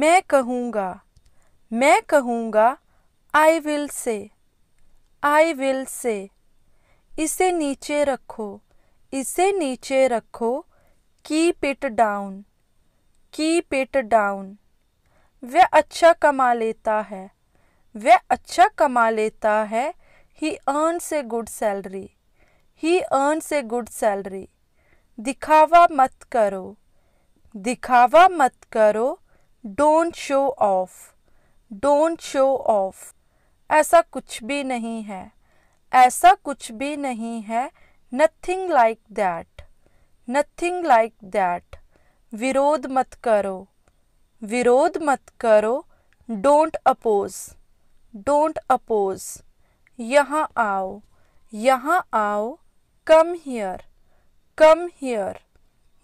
मैं कहूँगा मैं कहूँगा I will say I will say इसे नीचे रखो इसे नीचे रखो keep it down keep it down वह अच्छा कमा लेता है वह अच्छा कमा लेता है ही अर्न से गुड सैलरी ही अर्न से गुड सैलरी दिखावा मत करो दिखावा मत करो don't show off don't show off ऐसा कुछ भी नहीं है ऐसा कुछ भी नहीं है nothing like that nothing like that विरोध मत करो विरोध मत करो डोंट अपोज डोंट अपोज यहाँ आओ यहाँ आओ कम हियर कम हियर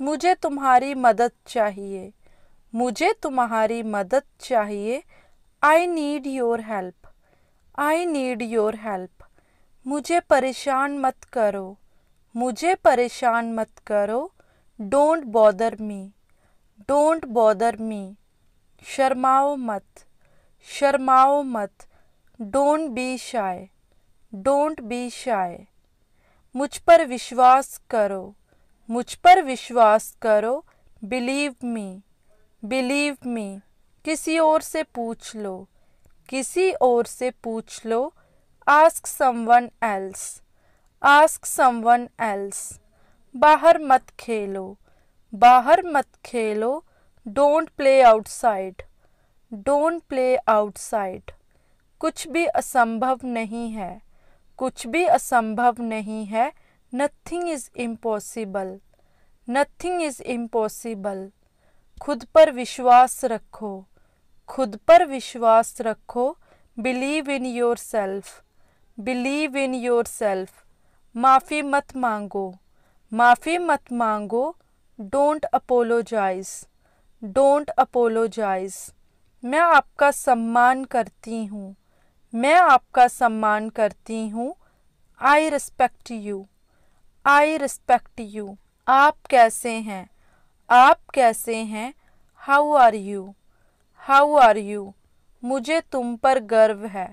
मुझे तुम्हारी मदद चाहिए मुझे तुम्हारी मदद चाहिए I need your help I need your help मुझे परेशान मत करो मुझे परेशान मत करो don't bother me don't bother me शर्माओ मत शर्माओ मत don't be shy don't be shy मुझ पर विश्वास करो मुझ पर विश्वास करो बिलीव मी बिलीव मी किसी और से पूछ लो किसी और से पूछ लो ask someone else ask someone else बाहर मत खेलो बाहर मत खेलो don't play outside don't play outside कुछ भी असंभव नहीं है कुछ भी असंभव नहीं है nothing is impossible nothing is impossible खुद पर विश्वास रखो खुद पर विश्वास रखो believe in yourself believe in yourself माफ़ी मत मांगो माफ़ी मत मांगो डोंट अपोलोजाइज डोंट अपोलोजाइज मैं आपका सम्मान करती हूँ मैं आपका सम्मान करती हूँ I respect you I respect you आप कैसे हैं आप कैसे हैं how are you how are you मुझे तुम पर गर्व है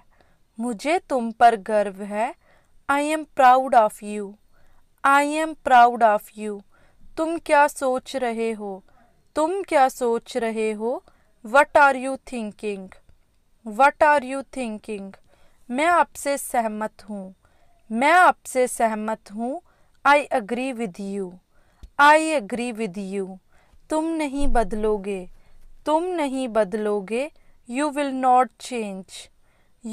मुझे तुम पर गर्व है I am proud of you I am proud of you तुम क्या सोच रहे हो तुम क्या सोच रहे हो what are you thinking what are you thinking मैं आपसे सहमत हूँ मैं आपसे सहमत हूँ I agree with you I agree with you तुम नहीं बदलोगे तुम नहीं बदलोगे you will not change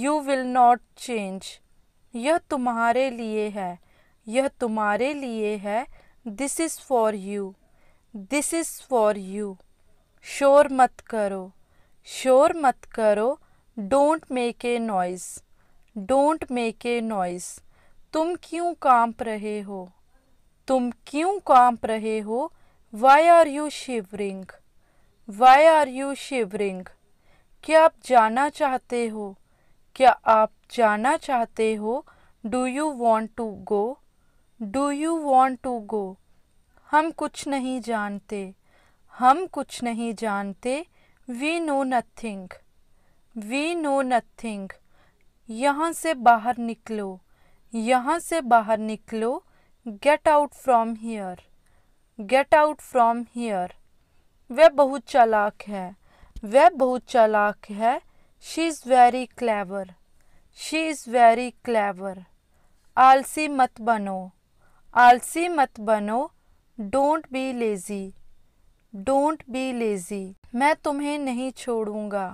you will not change यह तुम्हारे लिए है यह तुम्हारे लिए है this is for you this is for you शोर मत करो शोर मत करो don't make a noise don't make a noise तुम क्यों कांप रहे हो तुम क्यों कांप रहे हो why are you shivering why are you shivering क्या आप जाना चाहते हो क्या आप जाना चाहते हो do you want to go do you want to go हम कुछ नहीं जानते हम कुछ नहीं जानते we know nothing we know nothing यहाँ से बाहर निकलो यहाँ से बाहर निकलो get out from here get out from here वह बहुत चालाक है वह बहुत चालाक है she is very clever she is very clever आलसी मत बनो आलसी मत बनो don't be lazy don't be lazy मैं तुम्हें नहीं छोड़ूंगा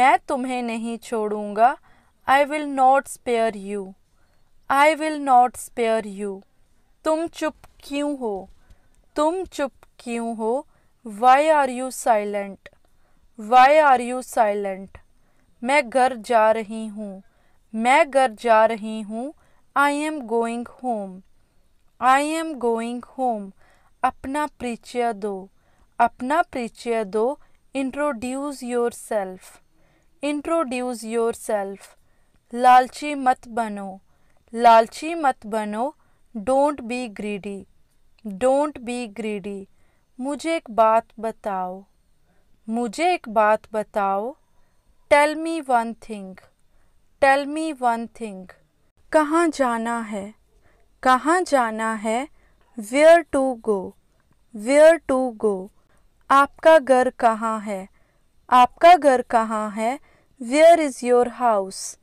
मैं तुम्हें नहीं छोड़ूंगा I will not spare you I will not spare you तुम चुप क्यों हो तुम चुप क्यों हो why are you silent why are you silent मैं घर जा रही हूँ मैं घर जा रही हूँ I am going home I am going home अपना परिचय दो अपना परिचय दो introduce yourself introduce yourself लालची मत बनो लालची मत बनो don't be greedy don't be greedy मुझे एक बात बताओ मुझे एक बात बताओ tell me one thing tell me one thing कहाँ जाना है कहाँ जाना है where to go where to go आपका घर कहाँ है आपका घर कहाँ है where is your house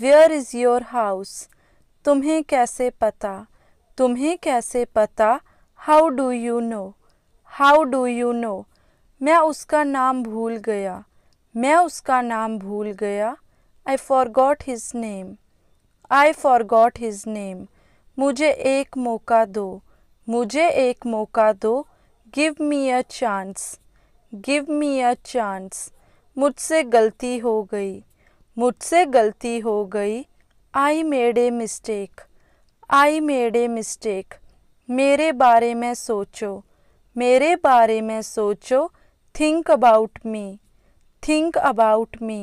where is your house तुम्हें कैसे पता तुम्हें कैसे पता how do you know how do you know मैं उसका नाम भूल गया मैं उसका नाम भूल गया I forgot his name I forgot his name मुझे एक मौका दो मुझे एक मौका दो give me a chance give me a chance मुझसे गलती हो गई मुझसे गलती हो गई I made a mistake I made a mistake मेरे बारे में सोचो मेरे बारे में सोचो think about me think about me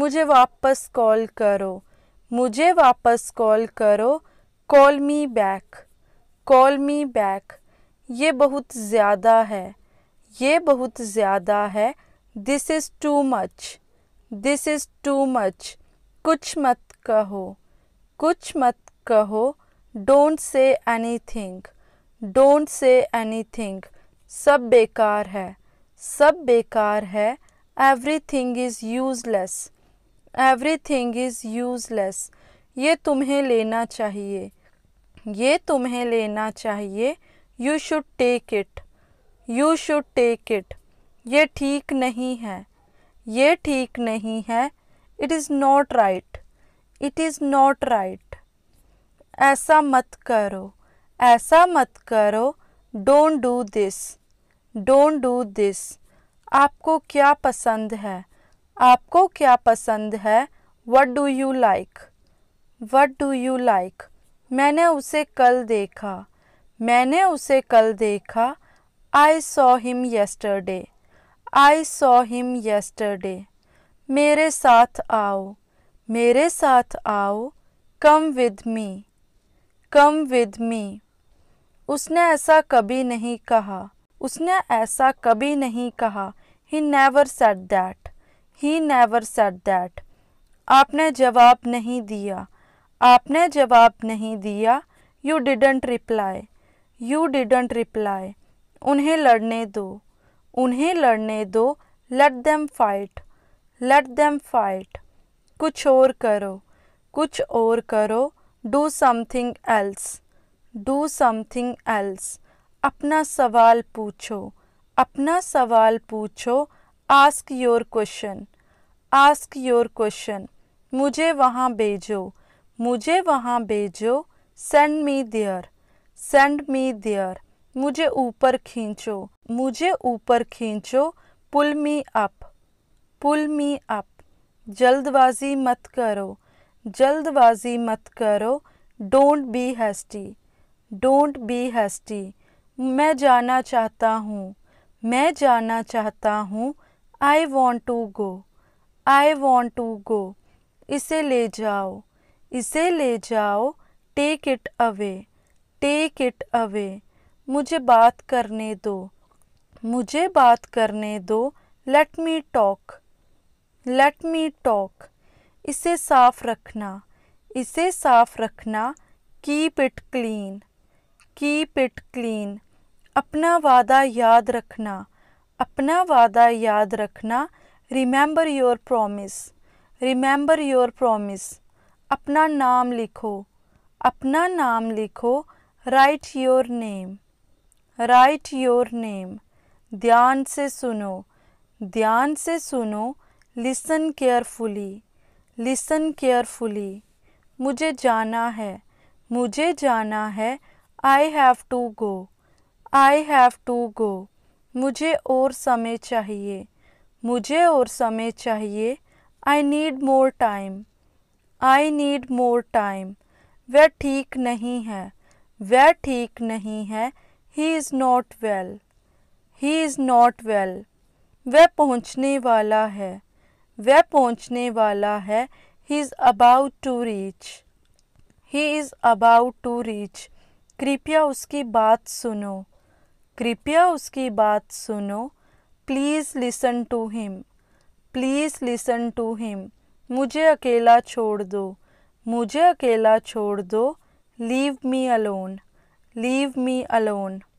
मुझे वापस कॉल करो मुझे वापस कॉल करो call me back call me back ये बहुत ज़्यादा है ये बहुत ज़्यादा है this is too much this is too much कुछ मत कहो कुछ मत कहो don't say anything don't say anything सब बेकार है सब बेकार है everything is useless everything is useless ये तुम्हें लेना चाहिए ये तुम्हें लेना चाहिए you should take it you should take it ये ठीक नहीं है ये ठीक नहीं है it is not right it is not right ऐसा मत करो ऐसा मत करो don't do this don't do this आपको क्या पसंद है आपको क्या पसंद है what do you like what do you like मैंने उसे कल देखा मैंने उसे कल देखा I saw him yesterday I saw him yesterday मेरे साथ आओ मेरे साथ आओ come with me come with me उसने ऐसा कभी नहीं कहा उसने ऐसा कभी नहीं कहा he never said that he never said that आपने जवाब नहीं दिया आपने जवाब नहीं दिया you didn't reply you didn't reply उन्हें लड़ने दो उन्हें लड़ने दो let them fight let them fight कुछ और करो कुछ और करो do something else do something else अपना सवाल पूछो अपना सवाल पूछो ask your question ask your question मुझे वहाँ भेजो मुझे वहाँ भेजो send me there send me there मुझे ऊपर खींचो मुझे ऊपर खींचो पुल मी अप पुल मी अप जल्दबाजी मत करो जल्दबाजी मत करो don't be hasty don't be hasty मैं जाना चाहता हूँ मैं जाना चाहता हूँ I want to go I want to go इसे ले जाओ इसे ले जाओ take it away take it away मुझे बात करने दो मुझे बात करने दो let me talk let me talk इसे साफ रखना इसे साफ रखना keep it clean keep it clean अपना वादा याद रखना अपना वादा याद रखना remember your promise remember your promise अपना नाम लिखो अपना नाम लिखो write your name write your name ध्यान से सुनो ध्यान से सुनो लिसन केयरफुली लिसन केयरफुली मुझे जाना है मुझे जाना है I have to go I have to go मुझे और समय चाहिए मुझे और समय चाहिए I need more time I need more time वह ठीक नहीं है वह ठीक नहीं है he is not well he is not well वह पहुँचने वाला है वह पहुंचने वाला है he is about to reach he is about to reach कृपया उसकी बात सुनो कृपया उसकी बात सुनो please listen to him please listen to him मुझे अकेला छोड़ दो मुझे अकेला छोड़ दो leave me alone leave me alone